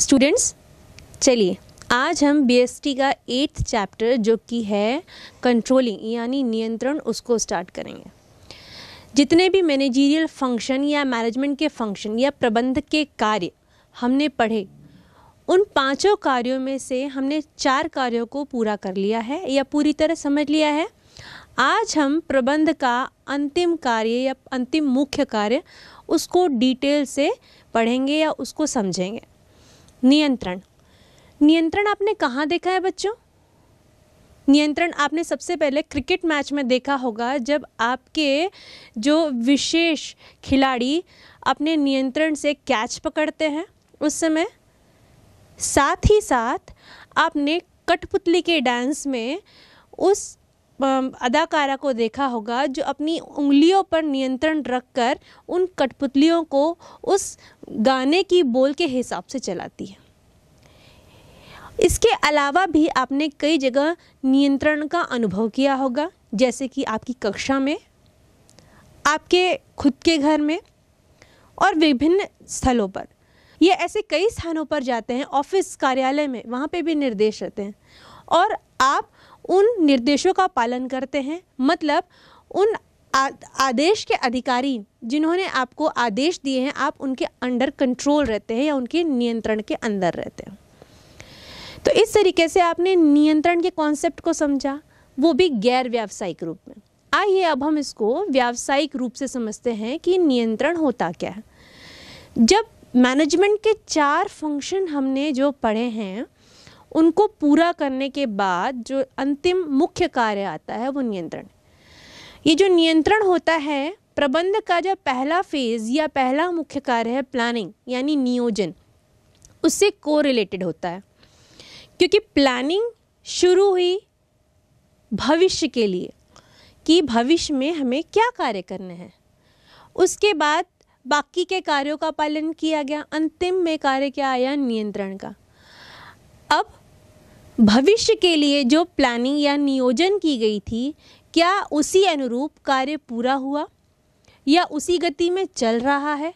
students चलिए आज हम बी का एट्थ चैप्टर जो कि है कंट्रोलिंग यानी नियंत्रण उसको स्टार्ट करेंगे जितने भी मैनेजीरियल फंक्शन या मैनेजमेंट के फंक्शन या प्रबंध के कार्य हमने पढ़े उन पांचों कार्यों में से हमने चार कार्यों को पूरा कर लिया है या पूरी तरह समझ लिया है आज हम प्रबंध का अंतिम कार्य या अंतिम मुख्य कार्य उसको डिटेल से पढ़ेंगे या उसको समझेंगे नियंत्रण नियंत्रण आपने कहाँ देखा है बच्चों नियंत्रण आपने सबसे पहले क्रिकेट मैच में देखा होगा जब आपके जो विशेष खिलाड़ी अपने नियंत्रण से कैच पकड़ते हैं उस समय साथ ही साथ आपने कठपुतली के डांस में उस अदाकारा को देखा होगा जो अपनी उंगलियों पर नियंत्रण रखकर उन कठपुतलियों को उस गाने की बोल के हिसाब से चलाती है इसके अलावा भी आपने कई जगह नियंत्रण का अनुभव किया होगा जैसे कि आपकी कक्षा में आपके खुद के घर में और विभिन्न स्थलों पर ये ऐसे कई स्थानों पर जाते हैं ऑफिस कार्यालय में वहाँ पे भी निर्देश रहते हैं और आप उन निर्देशों का पालन करते हैं मतलब उन आदेश के अधिकारी जिन्होंने आपको आदेश दिए हैं आप उनके अंडर कंट्रोल रहते हैं या उनके नियंत्रण के अंदर रहते हैं तो इस तरीके से आपने नियंत्रण के कॉन्सेप्ट को समझा वो भी गैर व्यावसायिक रूप में आइए अब हम इसको व्यावसायिक रूप से समझते हैं कि नियंत्रण होता क्या है जब मैनेजमेंट के चार फंक्शन हमने जो पढ़े हैं उनको पूरा करने के बाद जो अंतिम मुख्य कार्य आता है वो नियंत्रण ये जो नियंत्रण होता है प्रबंध का जो पहला फेज या पहला मुख्य कार्य है प्लानिंग यानी नियोजन उससे को रिलेटेड होता है क्योंकि प्लानिंग शुरू हुई भविष्य के लिए कि भविष्य में हमें क्या कार्य करने हैं उसके बाद बाकी के कार्यों का पालन किया गया अंतिम में कार्य क्या आया नियंत्रण का अब भविष्य के लिए जो प्लानिंग या नियोजन की गई थी क्या उसी अनुरूप कार्य पूरा हुआ या उसी गति में चल रहा है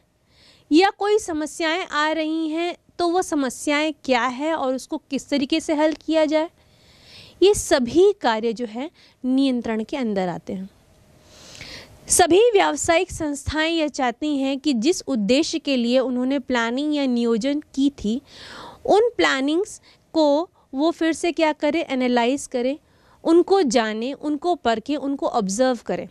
या कोई समस्याएं आ रही हैं तो वो समस्याएं क्या है और उसको किस तरीके से हल किया जाए ये सभी कार्य जो है नियंत्रण के अंदर आते हैं सभी व्यावसायिक संस्थाएं यह चाहती हैं कि जिस उद्देश्य के लिए उन्होंने प्लानिंग या नियोजन की थी उन प्लानिंग्स को वो फिर से क्या करें एनालाइज करें उनको जाने उनको परखें उनको ऑब्ज़र्व करें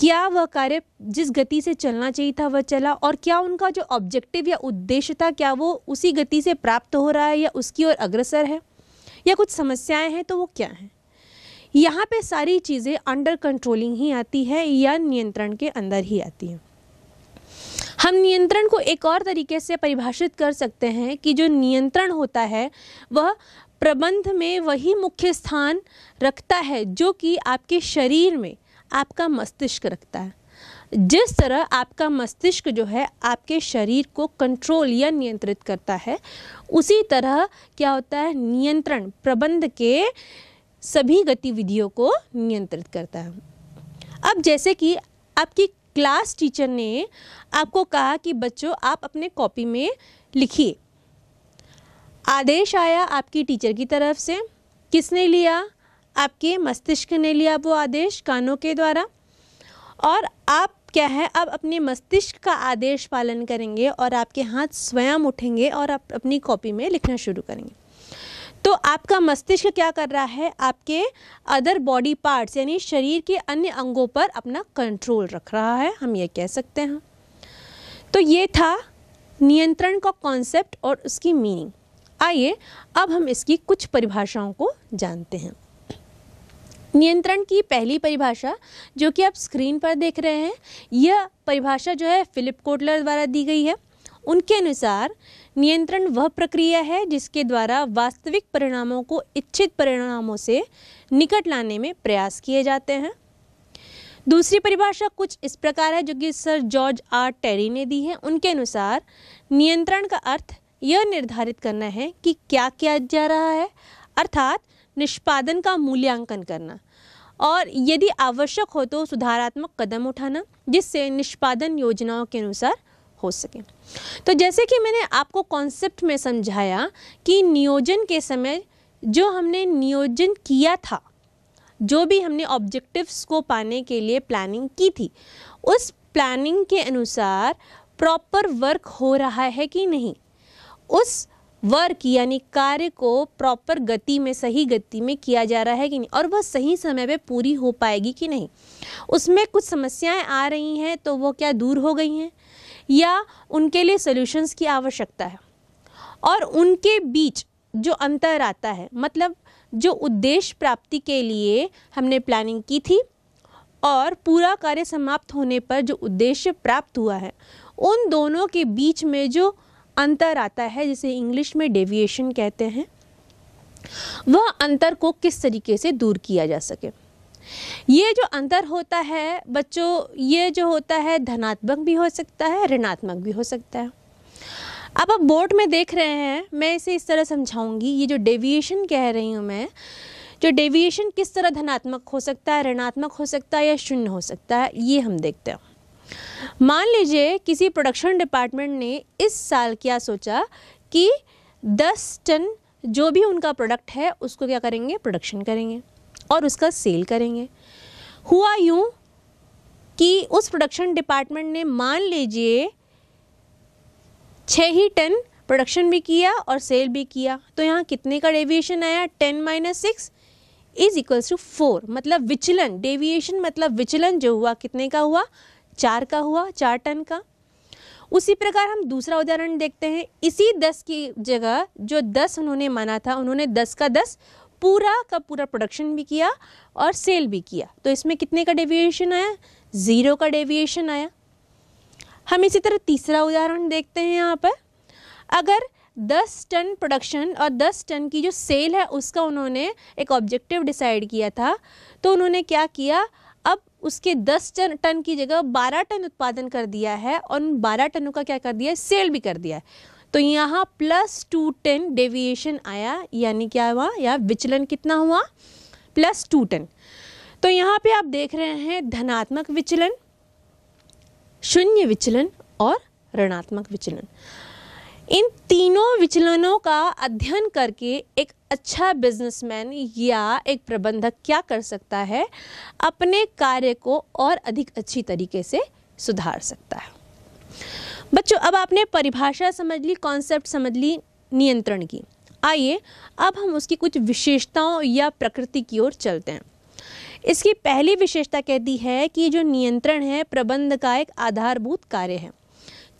क्या वह कार्य जिस गति से चलना चाहिए था वह चला और क्या उनका जो ऑब्जेक्टिव या उद्देश्य था क्या वो उसी गति से प्राप्त हो रहा है या उसकी ओर अग्रसर है या कुछ समस्याएं हैं तो वो क्या हैं यहाँ पे सारी चीज़ें अंडर कंट्रोलिंग ही आती है या नियंत्रण के अंदर ही आती हैं हम नियंत्रण को एक और तरीके से परिभाषित कर सकते हैं कि जो नियंत्रण होता है वह प्रबंध में वही मुख्य स्थान रखता है जो कि आपके शरीर में आपका मस्तिष्क रखता है जिस तरह आपका मस्तिष्क जो है आपके शरीर को कंट्रोल या नियंत्रित करता है उसी तरह क्या होता है नियंत्रण प्रबंध के सभी गतिविधियों को नियंत्रित करता है अब जैसे कि आपकी क्लास टीचर ने आपको कहा कि बच्चों आप अपने कॉपी में लिखिए आदेश आया आपकी टीचर की तरफ से किसने लिया आपके मस्तिष्क ने लिया वो आदेश कानों के द्वारा और आप क्या है अब अपने मस्तिष्क का आदेश पालन करेंगे और आपके हाथ स्वयं उठेंगे और आप अपनी कॉपी में लिखना शुरू करेंगे तो आपका मस्तिष्क क्या कर रहा है आपके अदर बॉडी पार्ट्स यानी शरीर के अन्य अंगों पर अपना कंट्रोल रख रहा है हम ये कह सकते हैं तो ये था नियंत्रण का कॉन्सेप्ट और उसकी मीनिंग आइए अब हम इसकी कुछ परिभाषाओं को जानते हैं नियंत्रण की पहली परिभाषा जो कि आप स्क्रीन पर देख रहे हैं यह परिभाषा जो है फिलिप कोटलर द्वारा दी गई है उनके अनुसार नियंत्रण वह प्रक्रिया है जिसके द्वारा वास्तविक परिणामों को इच्छित परिणामों से निकट लाने में प्रयास किए जाते हैं दूसरी परिभाषा कुछ इस प्रकार है जो कि सर जॉर्ज आर टेरी ने दी है उनके अनुसार नियंत्रण का अर्थ यह निर्धारित करना है कि क्या किया जा रहा है अर्थात निष्पादन का मूल्यांकन करना और यदि आवश्यक हो तो सुधारात्मक कदम उठाना जिससे निष्पादन योजनाओं के अनुसार हो सके तो जैसे कि मैंने आपको कॉन्सेप्ट में समझाया कि नियोजन के समय जो हमने नियोजन किया था जो भी हमने ऑब्जेक्टिव्स को पाने के लिए प्लानिंग की थी उस प्लानिंग के अनुसार प्रॉपर वर्क हो रहा है कि नहीं उस वर्क यानी कार्य को प्रॉपर गति में सही गति में किया जा रहा है कि नहीं और वह सही समय पे पूरी हो पाएगी कि नहीं उसमें कुछ समस्याएं आ रही हैं तो वो क्या दूर हो गई हैं या उनके लिए सोल्यूशंस की आवश्यकता है और उनके बीच जो अंतर आता है मतलब जो उद्देश्य प्राप्ति के लिए हमने प्लानिंग की थी और पूरा कार्य समाप्त होने पर जो उद्देश्य प्राप्त हुआ है उन दोनों के बीच में जो अंतर आता है जिसे इंग्लिश में डेविएशन कहते हैं वह अंतर को किस तरीके से दूर किया जा सके ये जो अंतर होता है बच्चों ये जो होता है धनात्मक भी हो सकता है ऋणात्मक भी हो सकता है अब आप बोर्ड में देख रहे हैं मैं इसे इस तरह समझाऊंगी ये जो डेविएशन कह रही हूँ मैं जो डेविएशन किस तरह धनात्मक हो सकता है ऋणात्मक हो सकता है या शून्य हो सकता है ये हम देखते हैं मान लीजिए किसी प्रोडक्शन डिपार्टमेंट ने इस साल क्या सोचा कि 10 टन जो भी उनका प्रोडक्ट है उसको क्या करेंगे प्रोडक्शन करेंगे और उसका सेल करेंगे हुआ यूँ कि उस प्रोडक्शन डिपार्टमेंट ने मान लीजिए छः ही टन प्रोडक्शन भी किया और सेल भी किया तो यहाँ कितने का डेविएशन आया ten minus six is equals to four मतलब विचलन डेविएशन मतलब विचलन जो हुआ कितने का हुआ चार का हुआ चार टन का उसी प्रकार हम दूसरा उदाहरण देखते हैं इसी दस की जगह जो दस उन्होंने माना था उन्होंने दस का दस पूरा का पूरा प्रोडक्शन भी किया और सेल भी किया तो इसमें कितने का डेविएशन आया ज़ीरो का डेविएशन आया हम इसी तरह तीसरा उदाहरण देखते हैं यहाँ पर अगर 10 टन प्रोडक्शन और 10 टन की जो सेल है उसका उन्होंने एक ऑब्जेक्टिव डिसाइड किया था तो उन्होंने क्या किया अब उसके 10 टन टन की जगह 12 टन उत्पादन कर दिया है और उन 12 टनों का क्या कर दिया है सेल भी कर दिया है तो यहाँ प्लस टू टेन डेविएशन आया यानी क्या हुआ या विचलन कितना हुआ प्लस टू टेन तो यहाँ पे आप देख रहे हैं धनात्मक विचलन शून्य विचलन और ऋणात्मक विचलन इन तीनों विचलनों का अध्ययन करके एक अच्छा बिजनेसमैन या एक प्रबंधक क्या कर सकता है अपने कार्य को और अधिक अच्छी तरीके से सुधार सकता है बच्चों अब आपने परिभाषा समझ ली कॉन्सेप्ट समझ ली नियंत्रण की आइए अब हम उसकी कुछ विशेषताओं या प्रकृति की ओर चलते हैं इसकी पहली विशेषता कहती है कि जो नियंत्रण है प्रबंध का एक आधारभूत कार्य है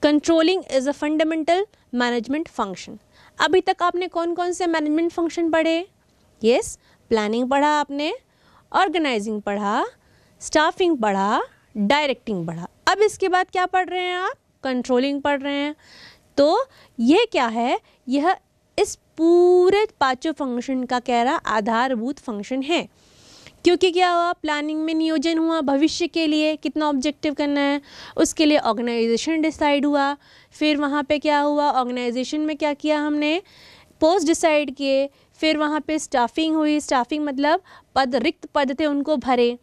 controlling is a fundamental management function अभी तक आपने कौन कौन से मैनेजमेंट फंक्शन पढ़े यस प्लानिंग पढ़ा आपने ऑर्गेनाइजिंग पढ़ा स्टाफिंग पढ़ा डायरेक्टिंग पढ़ा अब इसके बाद क्या पढ़ रहे हैं आप कंट्रोलिंग पढ़ रहे हैं तो यह क्या है यह इस पूरे पाँचों फंक्शन का कह रहा आधारभूत फंक्शन है क्योंकि क्या हुआ प्लानिंग में नियोजन हुआ भविष्य के लिए कितना ऑब्जेक्टिव करना है उसके लिए ऑर्गेनाइजेशन डिसाइड हुआ फिर वहाँ पे क्या हुआ ऑर्गेनाइजेशन में क्या किया हमने पोस्ट डिसाइड किए फिर वहाँ पे स्टाफिंग हुई स्टाफिंग मतलब पद रिक्त पद थे उनको भरे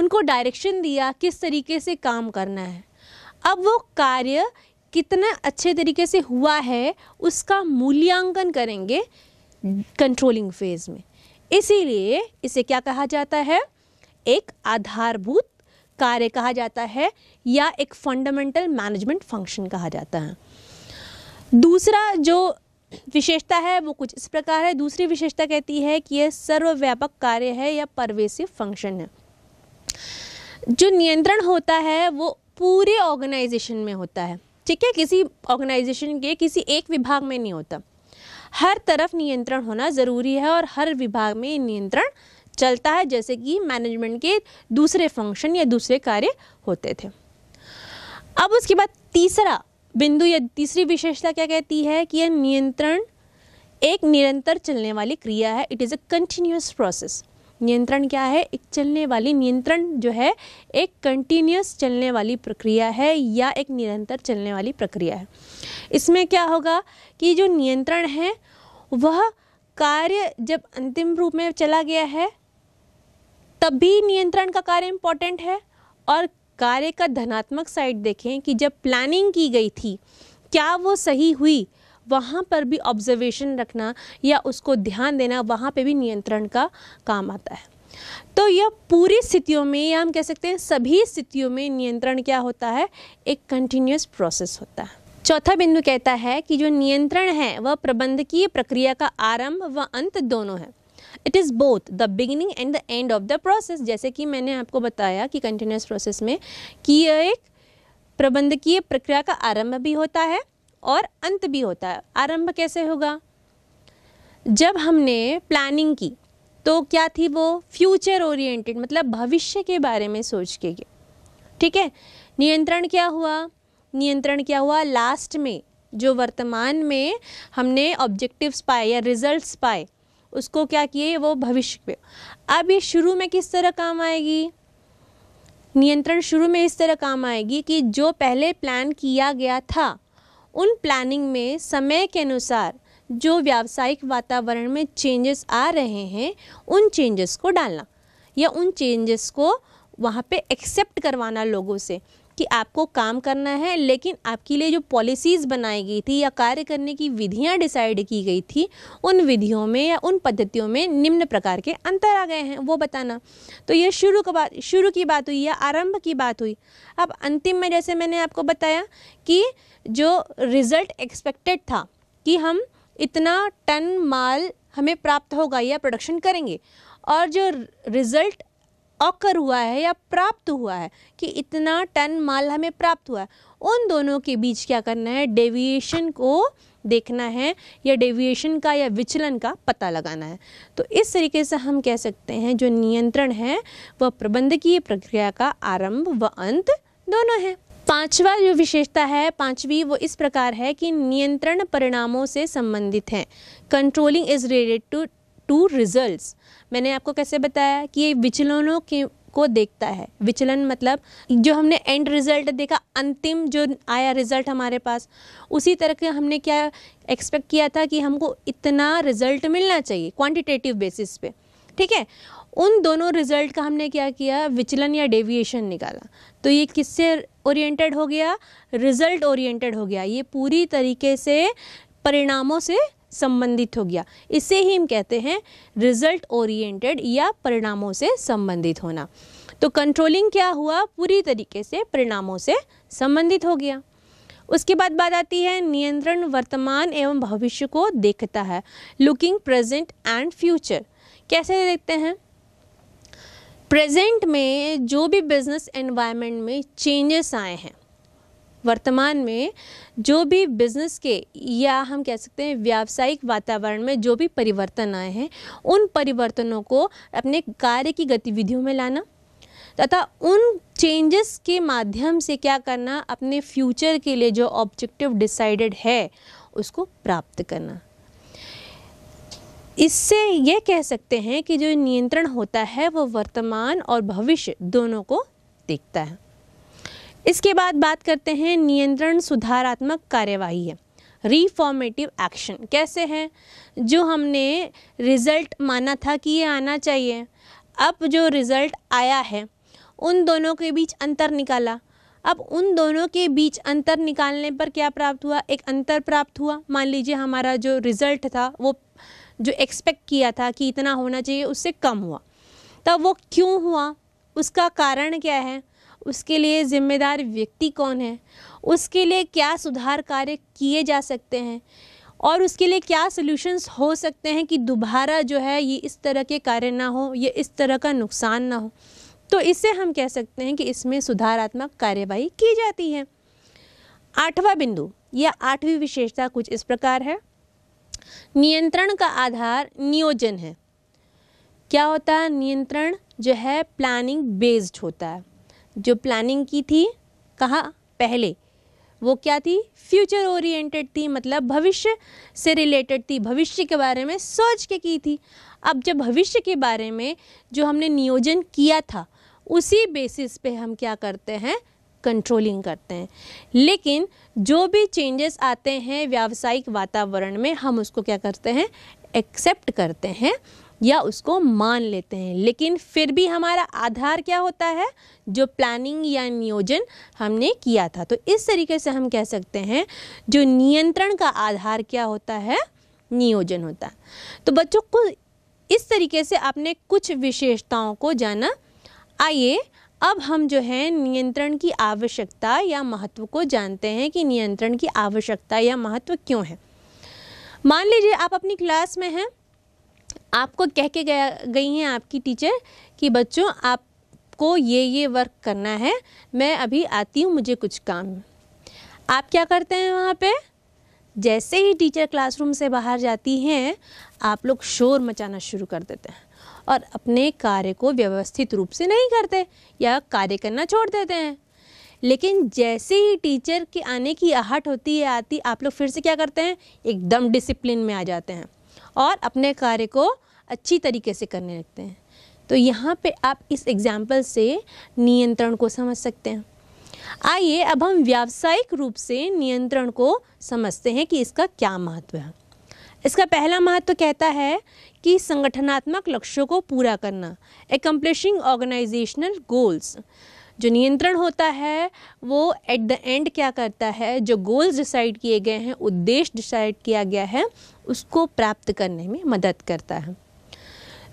उनको डायरेक्शन दिया किस तरीके से काम करना है अब वो कार्य कितना अच्छे तरीके से हुआ है उसका मूल्यांकन करेंगे कंट्रोलिंग फेज में इसीलिए इसे क्या कहा जाता है एक आधारभूत कार्य कहा जाता है या एक फंडामेंटल मैनेजमेंट फंक्शन कहा जाता है दूसरा जो विशेषता है वो कुछ इस प्रकार है दूसरी विशेषता कहती है कि यह सर्वव्यापक कार्य है या परवेसिव फंक्शन है जो नियंत्रण होता है वो पूरे ऑर्गेनाइजेशन में होता है ठीक है किसी ऑर्गेनाइजेशन के किसी एक विभाग में नहीं होता हर तरफ नियंत्रण होना ज़रूरी है और हर विभाग में नियंत्रण चलता है जैसे कि मैनेजमेंट के दूसरे फंक्शन या दूसरे कार्य होते थे अब उसके बाद तीसरा बिंदु या तीसरी विशेषता क्या कहती है कि यह नियंत्रण एक निरंतर चलने वाली क्रिया है it is a continuous process नियंत्रण क्या है एक चलने वाली नियंत्रण जो है एक कंटिन्यूस चलने वाली प्रक्रिया है या एक निरंतर चलने वाली प्रक्रिया है इसमें क्या होगा कि जो नियंत्रण है वह कार्य जब अंतिम रूप में चला गया है तब भी नियंत्रण का कार्य इम्पॉर्टेंट है और कार्य का धनात्मक साइड देखें कि जब प्लानिंग की गई थी क्या वो सही हुई वहाँ पर भी ऑब्जर्वेशन रखना या उसको ध्यान देना वहाँ पे भी नियंत्रण का काम आता है तो यह पूरी स्थितियों में या हम कह सकते हैं सभी स्थितियों में नियंत्रण क्या होता है एक कंटिन्यूस प्रोसेस होता है चौथा बिंदु कहता है कि जो नियंत्रण है वह प्रबंधकीय प्रक्रिया का आरंभ व अंत दोनों है it is both the beginning and the end of the process जैसे कि मैंने आपको बताया कि कंटिन्यूस प्रोसेस में कि यह एक प्रबंधकीय प्रक्रिया का आरंभ भी होता है और अंत भी होता है आरंभ कैसे होगा जब हमने प्लानिंग की तो क्या थी वो फ्यूचर ओरिएंटेड मतलब भविष्य के बारे में सोच के ठीक है नियंत्रण क्या हुआ नियंत्रण क्या हुआ लास्ट में जो वर्तमान में हमने ऑब्जेक्टिव्स पाए या रिजल्ट्स पाए उसको क्या किए वो भविष्य में अब ये शुरू में किस तरह काम आएगी नियंत्रण शुरू में इस तरह काम आएगी कि जो पहले प्लान किया गया था उन प्लानिंग में समय के अनुसार जो व्यावसायिक वातावरण में चेंजेस आ रहे हैं उन चेंजेस को डालना या उन चेंजेस को वहाँ पे एक्सेप्ट करवाना लोगों से कि आपको काम करना है लेकिन आपके लिए जो पॉलिसीज़ बनाई गई थी या कार्य करने की विधियाँ डिसाइड की गई थी उन विधियों में या उन पद्धतियों में निम्न प्रकार के अंतर आ गए हैं वो बताना तो ये शुरू का बात शुरू की बात हुई या आरंभ की बात हुई अब अंतिम में जैसे मैंने आपको बताया कि जो रिज़ल्ट एक्सपेक्टेड था कि हम इतना टन माल हमें प्राप्त होगा या प्रोडक्शन करेंगे और जो रिज़ल्ट ऑकर हुआ है या प्राप्त हुआ है कि इतना टन माल हमें प्राप्त हुआ है उन दोनों के बीच क्या करना है डेविएशन को देखना है या डेविएशन का या विचलन का पता लगाना है तो इस तरीके से हम कह सकते हैं जो नियंत्रण है वह प्रबंधकीय प्रक्रिया का आरंभ व अंत दोनों है पांचवा जो विशेषता है पांचवी वो इस प्रकार है कि नियंत्रण परिणामों से संबंधित है controlling is related to to results मैंने आपको कैसे बताया कि ये विचलनों के को देखता है विचलन मतलब जो हमने एंड रिजल्ट देखा अंतिम जो आया रिजल्ट हमारे पास उसी तरह के हमने क्या एक्सपेक्ट किया था कि हमको इतना रिजल्ट मिलना चाहिए क्वांटिटेटिव बेसिस पे ठीक है उन दोनों रिजल्ट का हमने क्या किया विचलन या डेविएशन निकाला तो ये किससे ओरिएंटेड हो गया रिजल्ट ओरिएंटेड हो गया ये पूरी तरीके से परिणामों से संबंधित हो गया इसे ही हम कहते हैं रिजल्ट ओरिएंटेड या परिणामों से संबंधित होना तो कंट्रोलिंग क्या हुआ पूरी तरीके से परिणामों से संबंधित हो गया उसके बाद बात आती है नियंत्रण वर्तमान एवं भविष्य को देखता है लुकिंग प्रेजेंट एंड फ्यूचर कैसे देखते हैं प्रेजेंट में जो भी बिजनेस एनवायरनमेंट में चेंजेस आए हैं वर्तमान में जो भी बिजनेस के या हम कह सकते हैं व्यावसायिक वातावरण में जो भी परिवर्तन आए हैं उन परिवर्तनों को अपने कार्य की गतिविधियों में लाना तथा उन चेंजेस के माध्यम से क्या करना अपने फ्यूचर के लिए जो ऑब्जेक्टिव डिसाइडेड है उसको प्राप्त करना इससे यह कह सकते हैं कि जो नियंत्रण होता है वो वर्तमान और भविष्य दोनों को देखता है इसके बाद बात करते हैं नियंत्रण सुधारात्मक कार्यवाही है रिफॉर्मेटिव एक्शन कैसे हैं जो हमने रिज़ल्ट माना था कि ये आना चाहिए अब जो रिज़ल्ट आया है उन दोनों के बीच अंतर निकाला अब उन दोनों के बीच अंतर निकालने पर क्या प्राप्त हुआ एक अंतर प्राप्त हुआ मान लीजिए हमारा जो रिज़ल्ट था वो जो एक्सपेक्ट किया था कि इतना होना चाहिए उससे कम हुआ तब वो क्यों हुआ उसका कारण क्या है उसके लिए ज़िम्मेदार व्यक्ति कौन है उसके लिए क्या सुधार कार्य किए जा सकते हैं और उसके लिए क्या सोल्यूशन्स हो सकते हैं कि दोबारा जो है ये इस तरह के कार्य ना हो ये इस तरह का नुकसान ना हो तो इससे हम कह सकते हैं कि इसमें सुधारात्मक कार्यवाही की जाती है आठवां बिंदु या आठवीं विशेषता कुछ इस प्रकार है नियंत्रण का आधार नियोजन है क्या होता है नियंत्रण जो है प्लानिंग बेस्ड होता है जो प्लानिंग की थी कहा पहले वो क्या थी फ्यूचर ओरिएंटेड थी मतलब भविष्य से रिलेटेड थी भविष्य के बारे में सोच के की थी अब जब भविष्य के बारे में जो हमने नियोजन किया था उसी बेसिस पे हम क्या करते हैं कंट्रोलिंग करते हैं लेकिन जो भी चेंजेस आते हैं व्यावसायिक वातावरण में हम उसको क्या करते हैं एक्सेप्ट करते हैं या उसको मान लेते हैं लेकिन फिर भी हमारा आधार क्या होता है जो प्लानिंग या नियोजन हमने किया था तो इस तरीके से हम कह सकते हैं जो नियंत्रण का आधार क्या होता है नियोजन होता है तो बच्चों को इस तरीके से आपने कुछ विशेषताओं को जाना आइए अब हम जो है नियंत्रण की आवश्यकता या महत्व को जानते हैं कि नियंत्रण की आवश्यकता या महत्व क्यों है मान लीजिए आप अपनी क्लास में हैं आपको कह के गया गई हैं आपकी टीचर कि बच्चों आपको ये ये वर्क करना है मैं अभी आती हूँ मुझे कुछ काम आप क्या करते हैं वहाँ पे जैसे ही टीचर क्लासरूम से बाहर जाती हैं आप लोग शोर मचाना शुरू कर देते हैं और अपने कार्य को व्यवस्थित रूप से नहीं करते या कार्य करना छोड़ देते हैं लेकिन जैसे ही टीचर के आने की आहट होती है आती आप लोग फिर से क्या करते हैं एकदम डिसिप्लिन में आ जाते हैं और अपने कार्य को अच्छी तरीके से करने लगते हैं तो यहाँ पे आप इस एग्जाम्पल से नियंत्रण को समझ सकते हैं आइए अब हम व्यावसायिक रूप से नियंत्रण को समझते हैं कि इसका क्या महत्व है इसका पहला महत्व कहता है कि संगठनात्मक लक्ष्यों को पूरा करना एकम्प्लिशिंग ऑर्गेनाइजेशनल गोल्स जो नियंत्रण होता है वो एट द एंड क्या करता है जो गोल्स डिसाइड किए गए हैं उद्देश्य डिसाइड किया गया है उसको प्राप्त करने में मदद करता है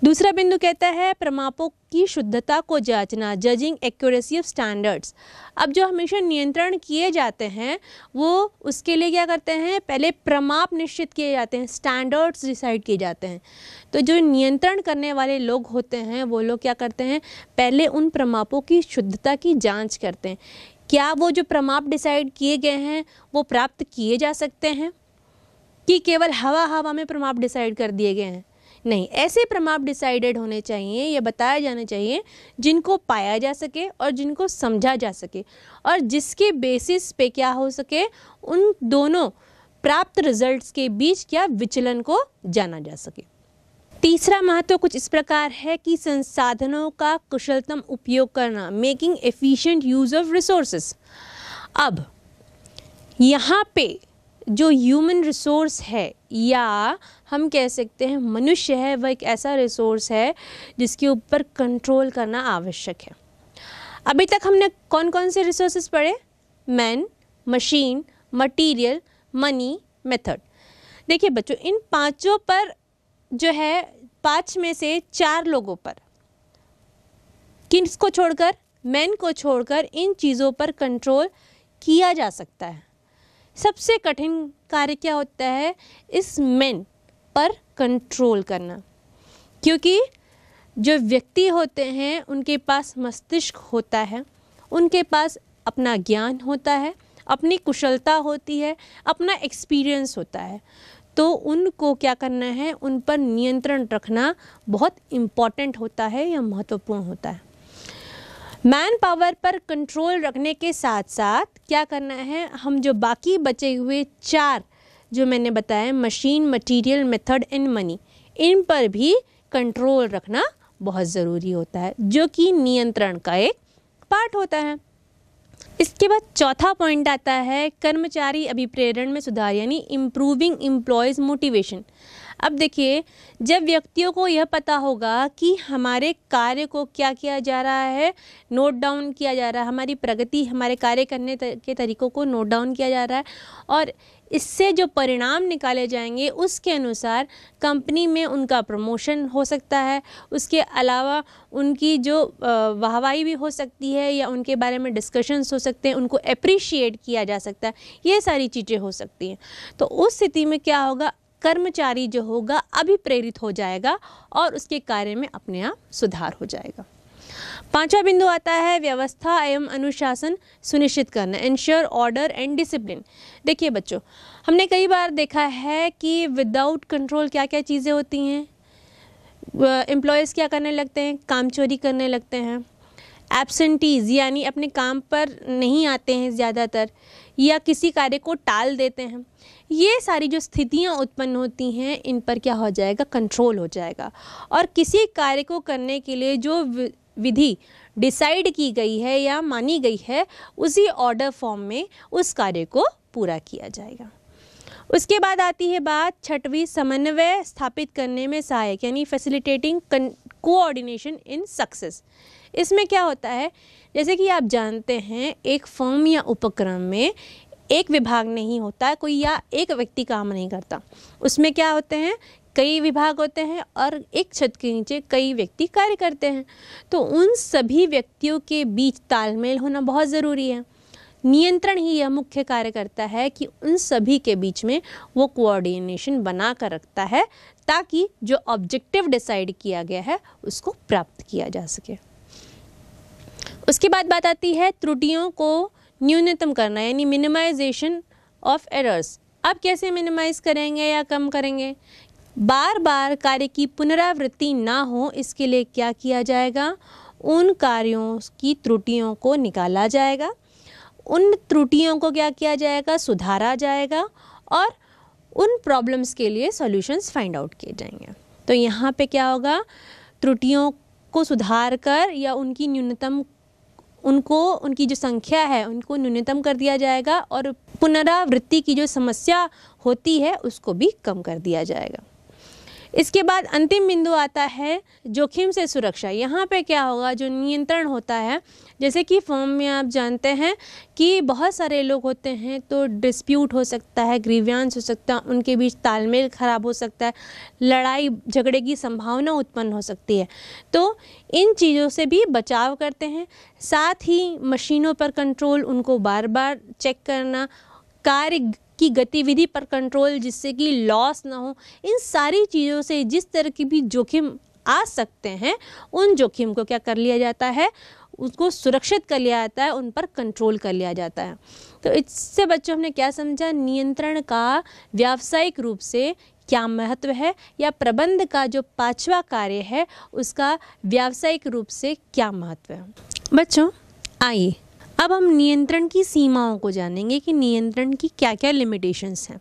दूसरा बिंदु कहता है प्रमापों की शुद्धता को जांचना जजिंग एक्यूरेसी ऑफ स्टैंडर्ड्स अब जो हमेशा नियंत्रण किए जाते हैं वो उसके लिए क्या करते हैं पहले प्रमाप निश्चित किए जाते हैं स्टैंडर्ड्स डिसाइड किए जाते हैं तो जो नियंत्रण करने वाले लोग होते हैं वो लोग क्या करते हैं पहले उन प्रमापों की शुद्धता की जाँच करते हैं क्या वो जो प्रमाप डिसाइड किए गए हैं वो प्राप्त किए जा सकते हैं कि केवल हवा हवा में प्रमाप डिसाइड कर दिए गए हैं नहीं ऐसे प्रमाप डिसाइडेड होने चाहिए या बताया जाना चाहिए जिनको पाया जा सके और जिनको समझा जा सके और जिसके बेसिस पे क्या हो सके उन दोनों प्राप्त रिजल्ट्स के बीच क्या विचलन को जाना जा सके तीसरा महत्व कुछ इस प्रकार है कि संसाधनों का कुशलतम उपयोग करना making efficient use of resources अब यहाँ पे जो ह्यूमन रिसोर्स है या हम कह सकते हैं मनुष्य है वह एक ऐसा रिसोर्स है जिसके ऊपर कंट्रोल करना आवश्यक है अभी तक हमने कौन कौन से रिसोर्सेस पढ़े man machine material money method देखिए बच्चों इन पांचों पर जो है पाँच में से चार लोगों पर किन्स को छोड़कर मैन को छोड़कर इन चीज़ों पर कंट्रोल किया जा सकता है सबसे कठिन कार्य क्या होता है इस मेन पर कंट्रोल करना क्योंकि जो व्यक्ति होते हैं उनके पास मस्तिष्क होता है उनके पास अपना ज्ञान होता है अपनी कुशलता होती है अपना एक्सपीरियंस होता है तो उनको क्या करना है उन पर नियंत्रण रखना बहुत इम्पॉर्टेंट होता है या महत्वपूर्ण होता है मैन पावर पर कंट्रोल रखने के साथ साथ क्या करना है हम जो बाकी बचे हुए चार जो मैंने बताया machine material method and money इन पर भी कंट्रोल रखना बहुत ज़रूरी होता है जो कि नियंत्रण का एक पार्ट होता है इसके बाद चौथा पॉइंट आता है कर्मचारी अभिप्रेरण में सुधार यानी इम्प्रूविंग एम्प्लॉयज़ मोटिवेशन अब देखिए जब व्यक्तियों को यह पता होगा कि हमारे कार्य को क्या किया जा रहा है नोट डाउन किया जा रहा है हमारी प्रगति हमारे कार्य करने के तरीक़ों को नोट डाउन किया जा रहा है और इससे जो परिणाम निकाले जाएंगे उसके अनुसार कंपनी में उनका प्रमोशन हो सकता है उसके अलावा उनकी जो वाहवाही भी हो सकती है या उनके बारे में डिस्कशंस हो सकते हैं उनको अप्रिशिएट किया जा सकता है ये सारी चीज़ें हो सकती हैं तो उस स्थिति में क्या होगा कर्मचारी जो होगा अभी प्रेरित हो जाएगा और उसके कार्य में अपने आप सुधार हो जाएगा पांचवा बिंदु आता है व्यवस्था एवं अनुशासन सुनिश्चित करना इंश्योर ऑर्डर एंड डिसिप्लिन देखिए बच्चों हमने कई बार देखा है कि विदाउट कंट्रोल क्या क्या चीज़ें होती हैं एम्प्लॉयज़ क्या करने लगते हैं काम चोरी करने लगते हैं एबसेंटीज यानी अपने काम पर नहीं आते हैं ज़्यादातर या किसी कार्य को टाल देते हैं ये सारी जो स्थितियाँ उत्पन्न होती हैं इन पर क्या हो जाएगा कंट्रोल हो जाएगा और किसी कार्य को करने के लिए जो विधि डिसाइड की गई है या मानी गई है उसी ऑर्डर फॉर्म में उस कार्य को पूरा किया जाएगा उसके बाद आती है बात छठवीं समन्वय स्थापित करने में सहायक यानी फैसिलिटेटिंग कोऑर्डिनेशन इन सक्सेस इसमें क्या होता है जैसे कि आप जानते हैं एक फॉर्म या उपक्रम में एक विभाग नहीं होता है कोई या एक व्यक्ति काम नहीं करता उसमें क्या होते हैं कई विभाग होते हैं और एक छत के नीचे कई व्यक्ति कार्य करते हैं तो उन सभी व्यक्तियों के बीच तालमेल होना बहुत ज़रूरी है नियंत्रण ही यह मुख्य कार्य करता है कि उन सभी के बीच में वो कोऑर्डिनेशन बना कर रखता है ताकि जो ऑब्जेक्टिव डिसाइड किया गया है उसको प्राप्त किया जा सके उसके बाद बात आती है त्रुटियों को न्यूनतम करना यानी मिनिमाइजेशन ऑफ एरर्स अब कैसे मिनिमाइज़ करेंगे या कम करेंगे बार बार कार्य की पुनरावृत्ति ना हो इसके लिए क्या किया जाएगा उन कार्यों की त्रुटियों को निकाला जाएगा उन त्रुटियों को क्या किया जाएगा सुधारा जाएगा और उन प्रॉब्लम्स के लिए सॉल्यूशंस फाइंड आउट किए जाएंगे तो यहाँ पे क्या होगा त्रुटियों को सुधार कर या उनकी न्यूनतम उनको उनकी जो संख्या है उनको न्यूनतम कर दिया जाएगा और पुनरावृत्ति की जो समस्या होती है उसको भी कम कर दिया जाएगा इसके बाद अंतिम बिंदु आता है जोखिम से सुरक्षा यहाँ पे क्या होगा जो नियंत्रण होता है जैसे कि फॉर्म में आप जानते हैं कि बहुत सारे लोग होते हैं तो डिस्प्यूट हो सकता है ग्रीव्यांस हो सकता है उनके बीच तालमेल खराब हो सकता है लड़ाई झगड़े की संभावना उत्पन्न हो सकती है तो इन चीज़ों से भी बचाव करते हैं साथ ही मशीनों पर कंट्रोल उनको बार बार चेक करना कार्य की गतिविधि पर कंट्रोल जिससे कि लॉस ना हो इन सारी चीज़ों से जिस तरह की भी जोखिम आ सकते हैं उन जोखिम को क्या कर लिया जाता है उसको सुरक्षित कर लिया जाता है उन पर कंट्रोल कर लिया जाता है तो इससे बच्चों हमने क्या समझा नियंत्रण का व्यावसायिक रूप से क्या महत्व है या प्रबंध का जो पांचवा कार्य है उसका व्यावसायिक रूप से क्या महत्व है बच्चों आइए अब हम नियंत्रण की सीमाओं को जानेंगे कि नियंत्रण की क्या क्या लिमिटेशंस हैं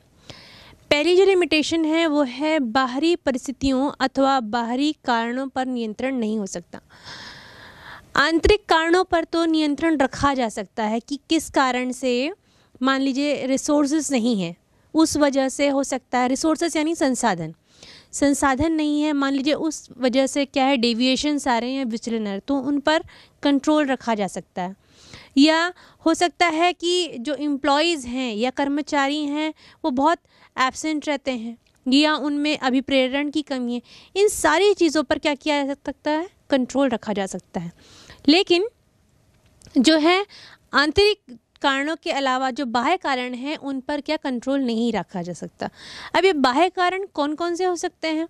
पहली जो लिमिटेशन है वो है बाहरी परिस्थितियों अथवा बाहरी कारणों पर नियंत्रण नहीं हो सकता आंतरिक कारणों पर तो नियंत्रण रखा जा सकता है कि किस कारण से मान लीजिए रिसोर्सेज नहीं है उस वजह से हो सकता है रिसोर्सेज यानी संसाधन संसाधन नहीं है मान लीजिए उस वजह से क्या है डेविएशन आ रहे हैं या विचलन आ तो उन पर कंट्रोल रखा जा सकता है या हो सकता है कि जो एम्प्लॉयज़ हैं या कर्मचारी हैं वो बहुत एबसेंट रहते हैं या उनमें अभिप्रेरण की कमी है इन सारी चीज़ों पर क्या किया जा सकता है कंट्रोल रखा जा सकता है लेकिन जो है आंतरिक कारणों के अलावा जो बाह्य कारण हैं उन पर क्या कंट्रोल नहीं रखा जा सकता अब ये बाह्य कारण कौन कौन से हो सकते हैं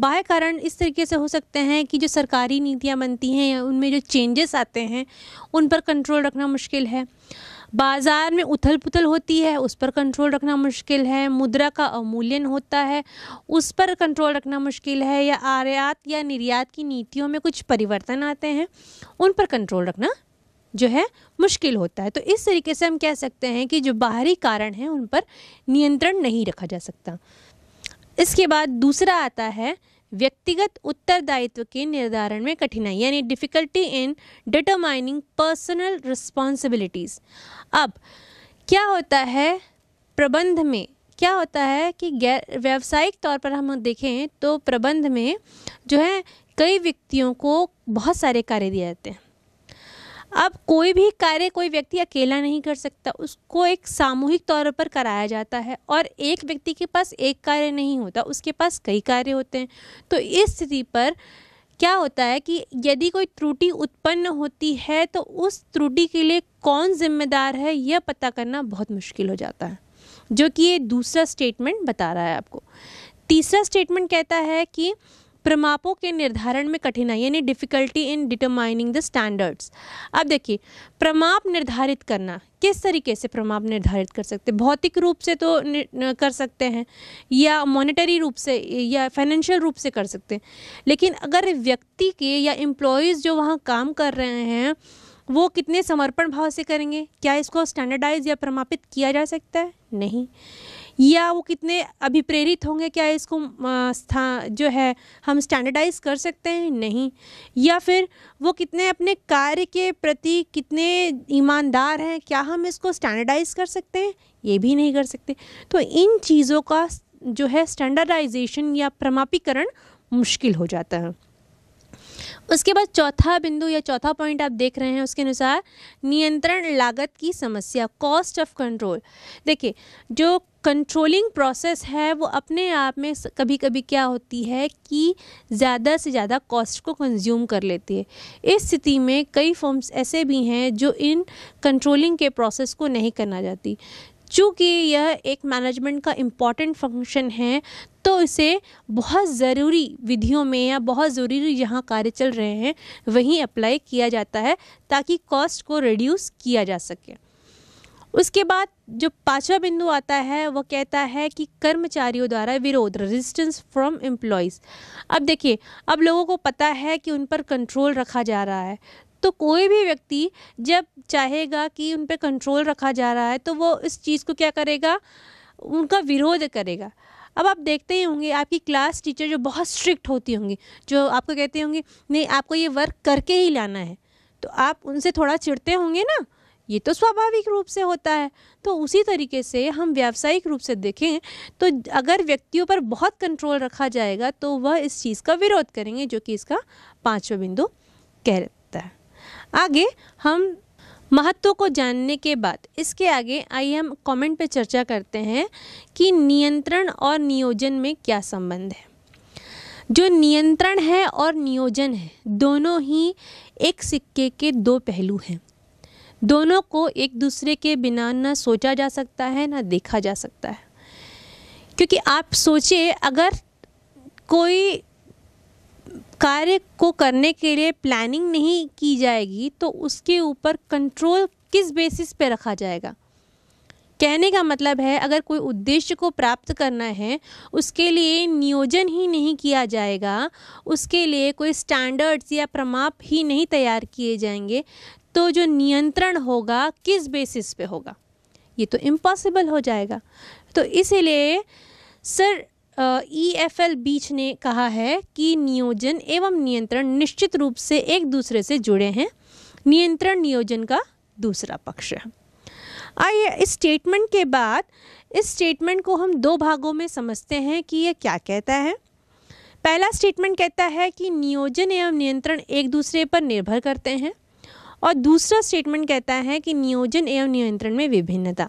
बाह्य कारण इस तरीके से हो सकते हैं कि जो सरकारी नीतियाँ बनती हैं या उनमें जो चेंजेस आते हैं उन पर कंट्रोल रखना मुश्किल है बाज़ार में उथल पुथल होती है उस पर कंट्रोल रखना मुश्किल है मुद्रा का अवमूल्यन होता है उस पर कंट्रोल रखना मुश्किल है या आयात या निर्यात की नीतियों में कुछ परिवर्तन आते हैं उन पर कंट्रोल रखना जो है मुश्किल होता है तो इस तरीके से हम कह सकते हैं कि जो बाहरी कारण हैं उन पर नियंत्रण नहीं रखा जा सकता इसके बाद दूसरा आता है व्यक्तिगत उत्तरदायित्व के निर्धारण में कठिनाई यानी difficulty in determining personal responsibilities अब क्या होता है प्रबंध में क्या होता है कि गैर व्यावसायिक तौर पर हम देखें तो प्रबंध में जो है कई व्यक्तियों को बहुत सारे कार्य दिए जाते हैं अब कोई भी कार्य कोई व्यक्ति अकेला नहीं कर सकता उसको एक सामूहिक तौर पर कराया जाता है और एक व्यक्ति के पास एक कार्य नहीं होता उसके पास कई कार्य होते हैं तो इस स्थिति पर क्या होता है कि यदि कोई त्रुटि उत्पन्न होती है तो उस त्रुटि के लिए कौन जिम्मेदार है यह पता करना बहुत मुश्किल हो जाता है जो कि ये दूसरा स्टेटमेंट बता रहा है आपको तीसरा स्टेटमेंट कहता है कि प्रमापों के निर्धारण में कठिनाई यानी difficulty in determining the standards अब देखिए प्रमाप निर्धारित करना किस तरीके से प्रमाप निर्धारित कर सकते हैं भौतिक रूप से तो कर सकते हैं या मॉनेटरी रूप से या फाइनेंशियल रूप से कर सकते हैं लेकिन अगर व्यक्ति के या एम्प्लॉयज़ जो वहाँ काम कर रहे हैं वो कितने समर्पण भाव से करेंगे क्या इसको स्टैंडर्डाइज या प्रमापित किया जा सकता है नहीं या वो कितने अभी प्रेरित होंगे क्या इसको स्थान जो है हम स्टैंडर्डाइज कर सकते हैं नहीं या फिर वो कितने अपने कार्य के प्रति कितने ईमानदार हैं क्या हम इसको स्टैंडर्डाइज कर सकते हैं ये भी नहीं कर सकते तो इन चीज़ों का जो है स्टैंडर्डाइजेशन या प्रमापीकरण मुश्किल हो जाता है उसके बाद चौथा बिंदु या चौथा पॉइंट आप देख रहे हैं उसके अनुसार नियंत्रण लागत की समस्या कॉस्ट ऑफ कंट्रोल देखिए जो कंट्रोलिंग प्रोसेस है वो अपने आप में कभी कभी क्या होती है कि ज़्यादा से ज़्यादा कॉस्ट को कंज्यूम कर लेती है इस स्थिति में कई फॉर्म्स ऐसे भी हैं जो इन कंट्रोलिंग के प्रोसेस को नहीं करना चाहती चूँकि यह एक मैनेजमेंट का इम्पॉर्टेंट फंक्शन है तो इसे बहुत ज़रूरी विधियों में या बहुत ज़रूरी जहाँ कार्य चल रहे हैं वहीं अप्लाई किया जाता है ताकि कॉस्ट को रिड्यूस किया जा सके उसके बाद जो पांचवा बिंदु आता है वह कहता है कि कर्मचारियों द्वारा विरोध रेजिस्टेंस फ्रॉम एम्प्लॉयज़ अब देखिए अब लोगों को पता है कि उन पर कंट्रोल रखा जा रहा है तो कोई भी व्यक्ति जब चाहेगा कि उन पर कंट्रोल रखा जा रहा है तो वो इस चीज़ को क्या करेगा उनका विरोध करेगा अब आप देखते ही होंगे आपकी क्लास टीचर जो बहुत स्ट्रिक्ट होती होंगी जो आपको कहते होंगे नहीं आपको ये वर्क करके ही लाना है तो आप उनसे थोड़ा चिढ़ते होंगे ना ये तो स्वाभाविक रूप से होता है तो उसी तरीके से हम व्यावसायिक रूप से देखें तो अगर व्यक्तियों पर बहुत कंट्रोल रखा जाएगा तो वह इस चीज़ का विरोध करेंगे जो कि इसका पाँचवा बिंदु कहता है आगे हम महत्व को जानने के बाद इसके आगे आइए हम कमेंट पे चर्चा करते हैं कि नियंत्रण और नियोजन में क्या संबंध है जो नियंत्रण है और नियोजन है दोनों ही एक सिक्के के दो पहलू हैं दोनों को एक दूसरे के बिना ना सोचा जा सकता है ना देखा जा सकता है क्योंकि आप सोचिए अगर कोई कार्य को करने के लिए प्लानिंग नहीं की जाएगी तो उसके ऊपर कंट्रोल किस बेसिस पे रखा जाएगा कहने का मतलब है अगर कोई उद्देश्य को प्राप्त करना है उसके लिए नियोजन ही नहीं किया जाएगा उसके लिए कोई स्टैंडर्ड्स या प्रमाप ही नहीं तैयार किए जाएंगे तो जो नियंत्रण होगा किस बेसिस पे होगा ये तो इम्पॉसिबल हो जाएगा तो इसीलिए sir E F L Brech ने कहा है कि नियोजन एवं नियंत्रण निश्चित रूप से एक दूसरे से जुड़े हैं नियंत्रण नियोजन का दूसरा पक्ष है आइए इस स्टेटमेंट के बाद इस स्टेटमेंट को हम दो भागों में समझते हैं कि यह क्या कहता है पहला स्टेटमेंट कहता है कि नियोजन एवं नियंत्रण एक दूसरे पर निर्भर करते हैं और दूसरा स्टेटमेंट कहता है कि नियोजन एवं नियंत्रण में विभिन्नता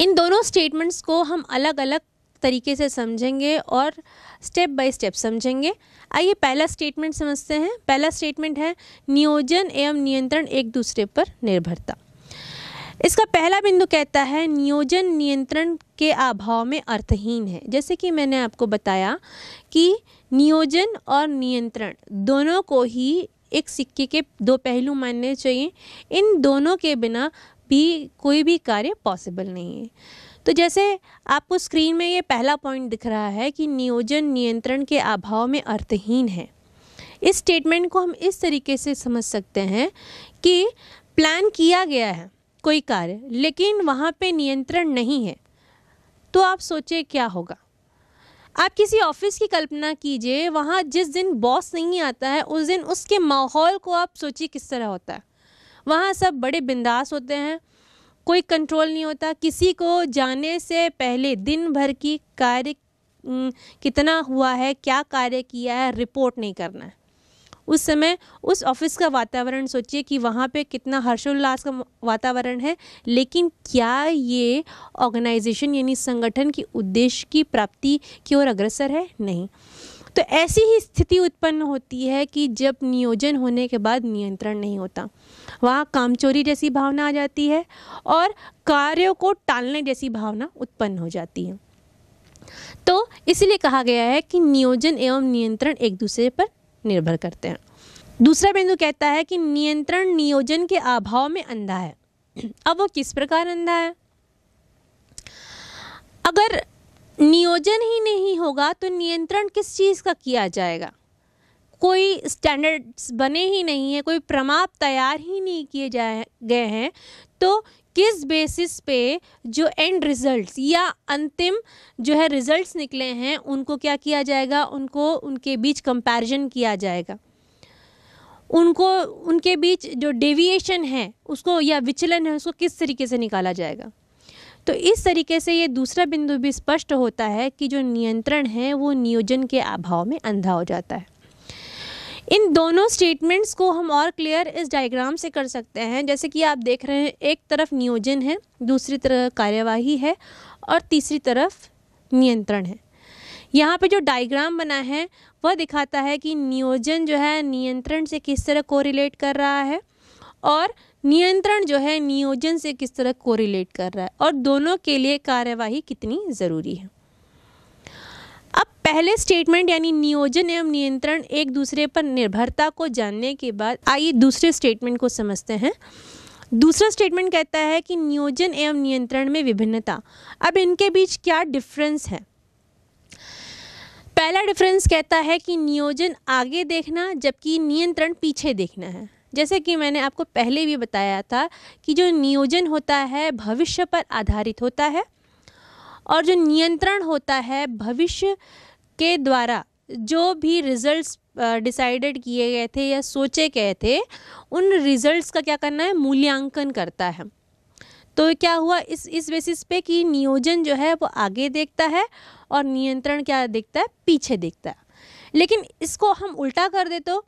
इन दोनों स्टेटमेंट्स को हम अलग अलग तरीके से समझेंगे और स्टेप बाय स्टेप समझेंगे आइए पहला स्टेटमेंट समझते हैं पहला स्टेटमेंट है नियोजन एवं नियंत्रण एक दूसरे पर निर्भरता इसका पहला बिंदु कहता है नियोजन नियंत्रण के अभाव में अर्थहीन है जैसे कि मैंने आपको बताया कि नियोजन और नियंत्रण दोनों को ही एक सिक्के के दो पहलू मानने चाहिए इन दोनों के बिना भी कोई भी कार्य पॉसिबल नहीं है तो जैसे आपको स्क्रीन में ये पहला पॉइंट दिख रहा है कि नियोजन नियंत्रण के अभाव में अर्थहीन है इस स्टेटमेंट को हम इस तरीके से समझ सकते हैं कि प्लान किया गया है कोई कार्य लेकिन वहाँ पे नियंत्रण नहीं है तो आप सोचे क्या होगा आप किसी ऑफिस की कल्पना कीजिए वहाँ जिस दिन बॉस नहीं आता है उस दिन उसके माहौल को आप सोचिए किस तरह होता है वहाँ सब बड़े बिंदास होते हैं कोई कंट्रोल नहीं होता किसी को जाने से पहले दिन भर की कार्य कितना हुआ है क्या कार्य किया है रिपोर्ट नहीं करना है उस समय उस ऑफिस का वातावरण सोचिए कि वहाँ पे कितना हर्षोल्लास का वातावरण है लेकिन क्या ये ऑर्गेनाइजेशन यानी संगठन की उद्देश्य की प्राप्ति की ओर अग्रसर है नहीं तो ऐसी ही स्थिति उत्पन्न होती है कि जब नियोजन होने के बाद नियंत्रण नहीं होता वहाँ कामचोरी जैसी भावना आ जाती है और कार्यों को टालने जैसी भावना उत्पन्न हो जाती है तो इसलिए कहा गया है कि नियोजन एवं नियंत्रण एक दूसरे पर निर्भर करते हैं दूसरा बिंदु कहता है कि नियंत्रण नियोजन के अभाव में अंधा है अब वो किस प्रकार अंधा है अगर नियोजन ही नहीं होगा तो नियंत्रण किस चीज़ का किया जाएगा कोई स्टैंडर्ड्स बने ही नहीं हैं कोई प्रमाप तैयार ही नहीं किए जाए गए हैं तो किस बेसिस पे जो एंड रिजल्ट्स या अंतिम जो है रिजल्ट्स निकले हैं उनको क्या किया जाएगा उनको उनके बीच कंपैरिजन किया जाएगा उनको उनके बीच जो डेविएशन है उसको या विचलन है उसको किस तरीके से निकाला जाएगा तो इस तरीके से ये दूसरा बिंदु भी स्पष्ट होता है कि जो नियंत्रण है वो नियोजन के अभाव में अंधा हो जाता है इन दोनों स्टेटमेंट्स को हम और क्लियर इस डायग्राम से कर सकते हैं जैसे कि आप देख रहे हैं एक तरफ नियोजन है दूसरी तरफ कार्यवाही है और तीसरी तरफ नियंत्रण है यहाँ पे जो डायग्राम बना है वह दिखाता है कि नियोजन जो है नियंत्रण से किस तरह कोरिलेट कर रहा है और नियंत्रण जो है नियोजन से किस तरह कोरिलेट कर रहा है और दोनों के लिए कार्यवाही कितनी ज़रूरी है अब पहले स्टेटमेंट यानी नियोजन एवं नियंत्रण एक दूसरे पर निर्भरता को जानने के बाद आइए दूसरे स्टेटमेंट को समझते हैं दूसरा स्टेटमेंट कहता है कि नियोजन एवं नियंत्रण में विभिन्नता अब इनके बीच क्या डिफरेंस है पहला डिफरेंस कहता है कि नियोजन आगे देखना जबकि नियंत्रण पीछे देखना है जैसे कि मैंने आपको पहले भी बताया था कि जो नियोजन होता है भविष्य पर आधारित होता है और जो नियंत्रण होता है भविष्य के द्वारा जो भी रिजल्ट्स डिसाइडेड किए गए थे या सोचे गए थे उन रिजल्ट्स का क्या करना है मूल्यांकन करता है तो क्या हुआ इस इस बेसिस पे कि नियोजन जो है वो आगे देखता है और नियंत्रण क्या देखता है पीछे देखता है लेकिन इसको हम उल्टा कर दे तो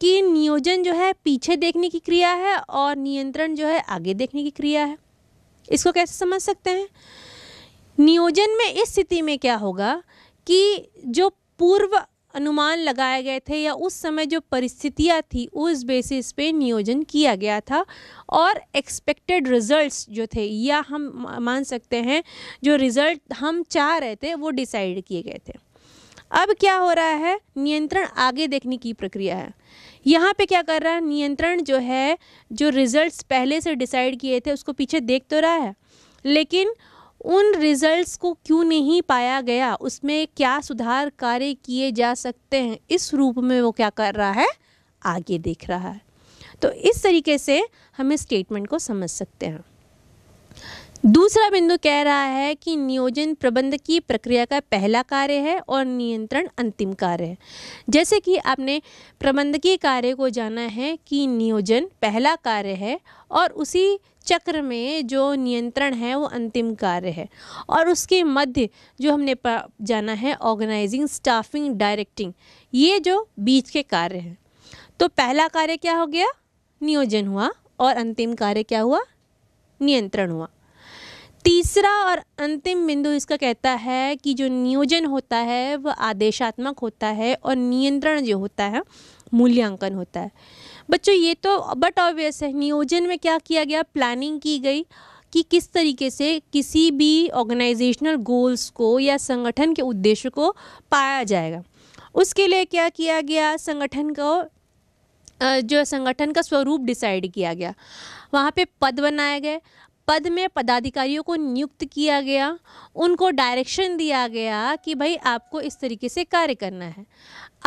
कि नियोजन जो है पीछे देखने की क्रिया है और नियंत्रण जो है आगे देखने की क्रिया है इसको कैसे समझ सकते हैं नियोजन में इस स्थिति में क्या होगा कि जो पूर्व अनुमान लगाए गए थे या उस समय जो परिस्थितियाँ थी उस बेसिस पे नियोजन किया गया था और एक्सपेक्टेड रिजल्ट्स जो थे या हम मान सकते हैं जो रिज़ल्ट हम चाह रहे थे वो डिसाइड किए गए थे अब क्या हो रहा है नियंत्रण आगे देखने की प्रक्रिया है यहाँ पे क्या कर रहा है नियंत्रण जो है जो रिज़ल्ट्स पहले से डिसाइड किए थे उसको पीछे देख तो रहा है लेकिन उन रिजल्ट्स को क्यों नहीं पाया गया उसमें क्या सुधार कार्य किए जा सकते हैं इस रूप में वो क्या कर रहा है आगे देख रहा है तो इस तरीके से हम इस स्टेटमेंट को समझ सकते हैं दूसरा बिंदु कह रहा है कि नियोजन प्रबंध की प्रक्रिया का पहला कार्य है और नियंत्रण अंतिम कार्य है जैसे कि आपने प्रबंधकीय कार्य को जाना है कि नियोजन पहला कार्य है और उसी चक्र में जो नियंत्रण है वो अंतिम कार्य है और उसके मध्य जो हमने जाना है ऑर्गेनाइजिंग स्टाफिंग डायरेक्टिंग ये जो बीच के कार्य हैं तो पहला कार्य क्या हो गया नियोजन हुआ और अंतिम कार्य क्या हुआ नियंत्रण हुआ तीसरा और अंतिम बिंदु इसका कहता है कि जो नियोजन होता है वह आदेशात्मक होता है और नियंत्रण जो होता है मूल्यांकन होता है बच्चों ये तो बट ऑब्वियस है नियोजन में क्या किया गया प्लानिंग की गई कि किस तरीके से किसी भी ऑर्गेनाइजेशनल गोल्स को या संगठन के उद्देश्य को पाया जाएगा उसके लिए क्या किया गया संगठन को जो संगठन का स्वरूप डिसाइड किया गया वहाँ पे पद बनाए गए पद में पदाधिकारियों को नियुक्त किया गया उनको डायरेक्शन दिया गया कि भाई आपको इस तरीके से कार्य करना है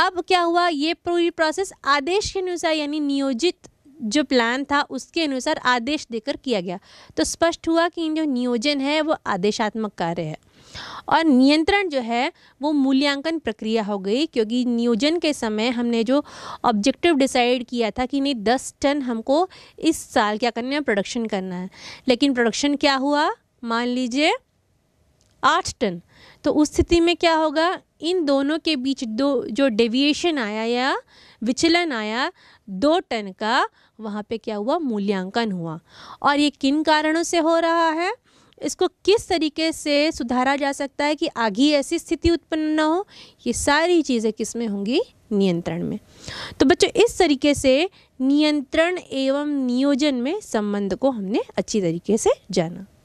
अब क्या हुआ ये पूरी प्रोसेस आदेश के अनुसार यानी नियोजित जो प्लान था उसके अनुसार आदेश देकर किया गया तो स्पष्ट हुआ कि जो नियोजन है वो आदेशात्मक कार्य है और नियंत्रण जो है वो मूल्यांकन प्रक्रिया हो गई क्योंकि नियोजन के समय हमने जो ऑब्जेक्टिव डिसाइड किया था कि नहीं दस टन हमको इस साल क्या करना है प्रोडक्शन करना है लेकिन प्रोडक्शन क्या हुआ मान लीजिए आठ टन तो उस स्थिति में क्या होगा इन दोनों के बीच दो जो डेविएशन आया या विचलन आया दो टन का वहाँ पे क्या हुआ मूल्यांकन हुआ और ये किन कारणों से हो रहा है इसको किस तरीके से सुधारा जा सकता है कि आगे ऐसी स्थिति उत्पन्न ना हो ये सारी चीज़ें किस में होंगी नियंत्रण में तो बच्चों इस तरीके से नियंत्रण एवं नियोजन में संबंध को हमने अच्छी तरीके से जाना